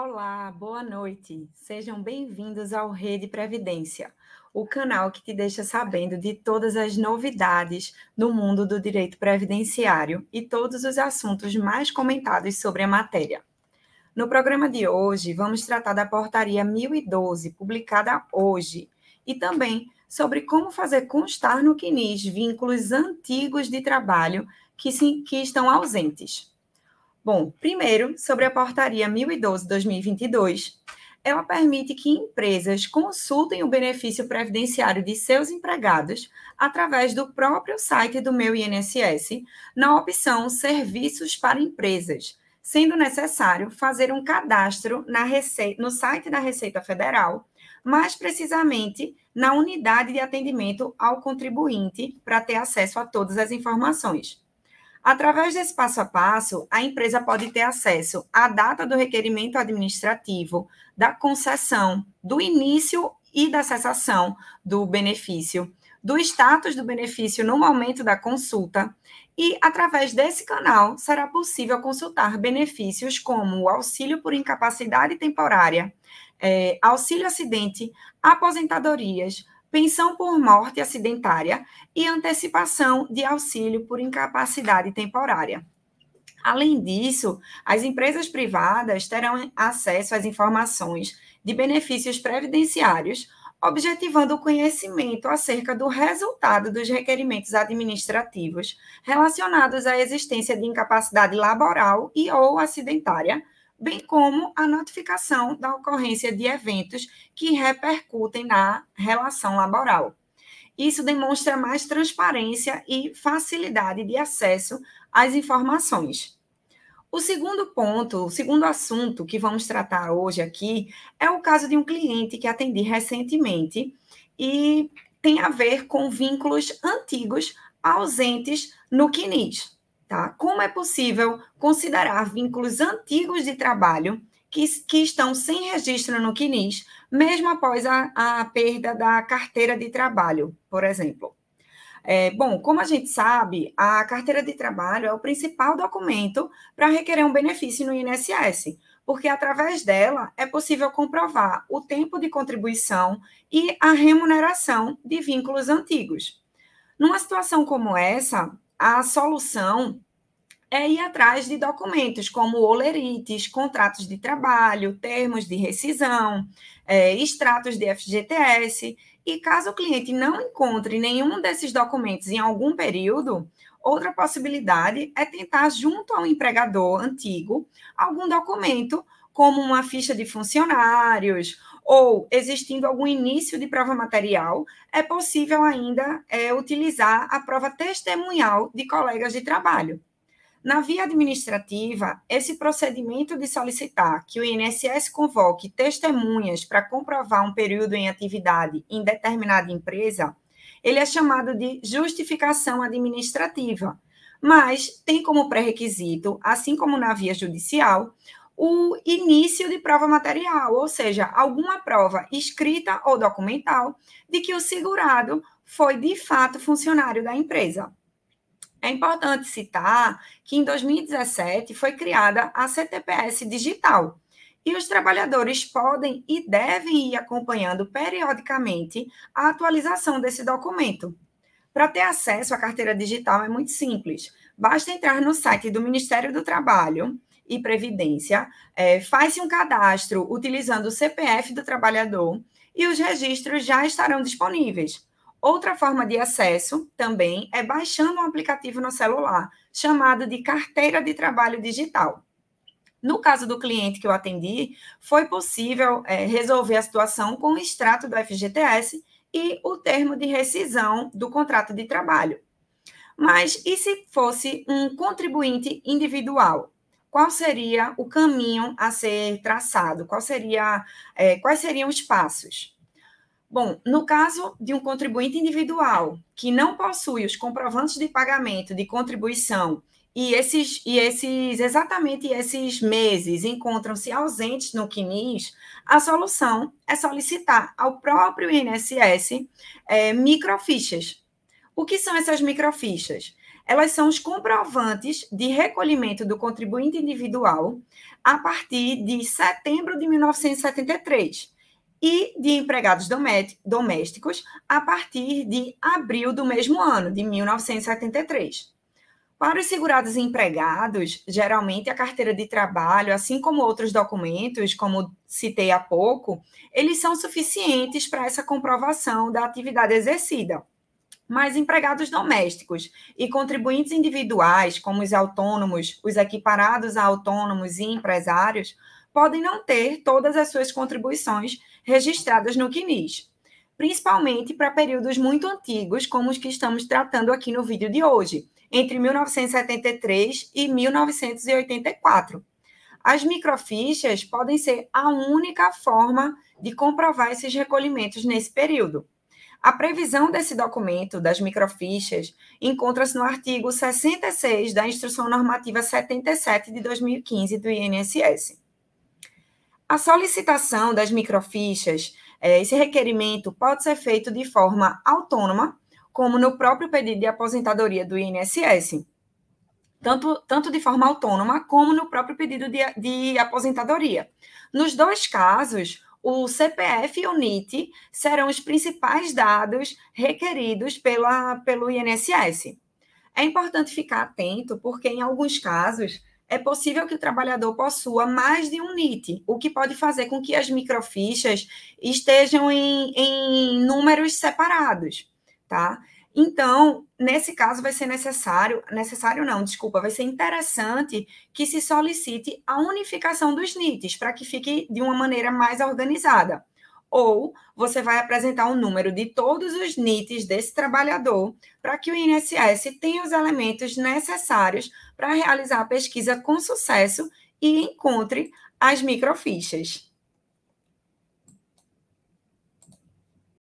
Olá, boa noite. Sejam bem-vindos ao Rede Previdência, o canal que te deixa sabendo de todas as novidades no mundo do direito previdenciário e todos os assuntos mais comentados sobre a matéria. No programa de hoje, vamos tratar da portaria 1012, publicada hoje, e também sobre como fazer constar no CNIS vínculos antigos de trabalho que, se, que estão ausentes. Bom, primeiro, sobre a portaria 1012-2022, ela permite que empresas consultem o benefício previdenciário de seus empregados através do próprio site do Meu INSS, na opção Serviços para Empresas, sendo necessário fazer um cadastro rece... no site da Receita Federal, mais precisamente na unidade de atendimento ao contribuinte, para ter acesso a todas as informações. Através desse passo a passo, a empresa pode ter acesso à data do requerimento administrativo, da concessão, do início e da cessação do benefício, do status do benefício no momento da consulta, e através desse canal será possível consultar benefícios como o auxílio por incapacidade temporária, é, auxílio acidente, aposentadorias, pensão por morte acidentária e antecipação de auxílio por incapacidade temporária. Além disso, as empresas privadas terão acesso às informações de benefícios previdenciários, objetivando o conhecimento acerca do resultado dos requerimentos administrativos relacionados à existência de incapacidade laboral e ou acidentária bem como a notificação da ocorrência de eventos que repercutem na relação laboral. Isso demonstra mais transparência e facilidade de acesso às informações. O segundo ponto, o segundo assunto que vamos tratar hoje aqui é o caso de um cliente que atendi recentemente e tem a ver com vínculos antigos ausentes no CNIS, Tá? Como é possível considerar vínculos antigos de trabalho que, que estão sem registro no CNIS, mesmo após a, a perda da carteira de trabalho, por exemplo? É, bom, como a gente sabe, a carteira de trabalho é o principal documento para requerer um benefício no INSS, porque através dela é possível comprovar o tempo de contribuição e a remuneração de vínculos antigos. Numa situação como essa, a solução é ir atrás de documentos como olerites, contratos de trabalho, termos de rescisão, é, extratos de FGTS. E caso o cliente não encontre nenhum desses documentos em algum período, outra possibilidade é tentar, junto ao empregador antigo, algum documento, como uma ficha de funcionários ou existindo algum início de prova material, é possível ainda é, utilizar a prova testemunhal de colegas de trabalho. Na via administrativa, esse procedimento de solicitar que o INSS convoque testemunhas para comprovar um período em atividade em determinada empresa, ele é chamado de justificação administrativa, mas tem como pré-requisito, assim como na via judicial, o início de prova material, ou seja, alguma prova escrita ou documental de que o segurado foi de fato funcionário da empresa. É importante citar que em 2017 foi criada a CTPS Digital e os trabalhadores podem e devem ir acompanhando periodicamente a atualização desse documento. Para ter acesso à carteira digital é muito simples. Basta entrar no site do Ministério do Trabalho e Previdência, é, faz-se um cadastro utilizando o CPF do trabalhador e os registros já estarão disponíveis. Outra forma de acesso também é baixando um aplicativo no celular, chamado de Carteira de Trabalho Digital. No caso do cliente que eu atendi, foi possível é, resolver a situação com o extrato do FGTS e o termo de rescisão do contrato de trabalho. Mas e se fosse um contribuinte individual? qual seria o caminho a ser traçado, qual seria, é, quais seriam os passos. Bom, no caso de um contribuinte individual que não possui os comprovantes de pagamento de contribuição e esses, e esses exatamente esses meses encontram-se ausentes no CNIS, a solução é solicitar ao próprio INSS é, microfichas. O que são essas microfichas? elas são os comprovantes de recolhimento do contribuinte individual a partir de setembro de 1973 e de empregados domésticos a partir de abril do mesmo ano, de 1973. Para os segurados empregados, geralmente a carteira de trabalho, assim como outros documentos, como citei há pouco, eles são suficientes para essa comprovação da atividade exercida mas empregados domésticos e contribuintes individuais, como os autônomos, os equiparados a autônomos e empresários, podem não ter todas as suas contribuições registradas no CNIS, principalmente para períodos muito antigos, como os que estamos tratando aqui no vídeo de hoje, entre 1973 e 1984. As microfichas podem ser a única forma de comprovar esses recolhimentos nesse período. A previsão desse documento, das microfichas, encontra-se no artigo 66 da Instrução Normativa 77 de 2015 do INSS. A solicitação das microfichas, eh, esse requerimento pode ser feito de forma autônoma, como no próprio pedido de aposentadoria do INSS, tanto, tanto de forma autônoma como no próprio pedido de, de aposentadoria. Nos dois casos, o CPF e o NIT serão os principais dados requeridos pela, pelo INSS. É importante ficar atento, porque em alguns casos é possível que o trabalhador possua mais de um NIT, o que pode fazer com que as microfichas estejam em, em números separados, tá? Então, nesse caso, vai ser necessário, necessário não, desculpa, vai ser interessante que se solicite a unificação dos NITs para que fique de uma maneira mais organizada. Ou você vai apresentar o um número de todos os NITs desse trabalhador para que o INSS tenha os elementos necessários para realizar a pesquisa com sucesso e encontre as microfichas.